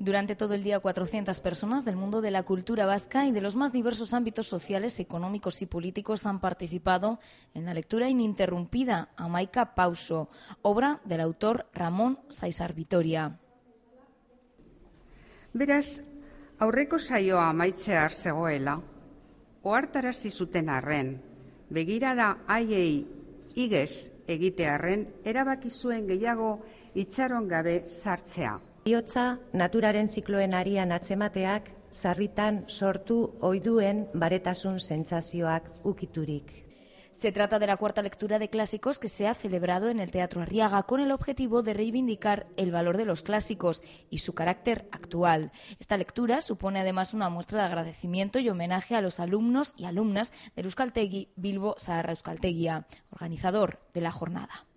Durante todo el día, 400 personas del mundo de la cultura vasca y de los más diversos ámbitos sociales, económicos y políticos han participado en la lectura ininterrumpida a Maika Pauso, obra del autor Ramón Saizar Vitoria. Beraz, aurreko saioa amaitzear zegoela, ohartarazi zuten arren, begirada haiei igez egitearren erabaki zuen gehiago itxaron gabe sartzea sarritan sortu baretasun Se trata de la cuarta lectura de clásicos que se ha celebrado en el Teatro Arriaga con el objetivo de reivindicar el valor de los clásicos y su carácter actual. Esta lectura supone además una muestra de agradecimiento y homenaje a los alumnos y alumnas del Euskaltegui Bilbo Sahara Euskaltegia, organizador de la jornada.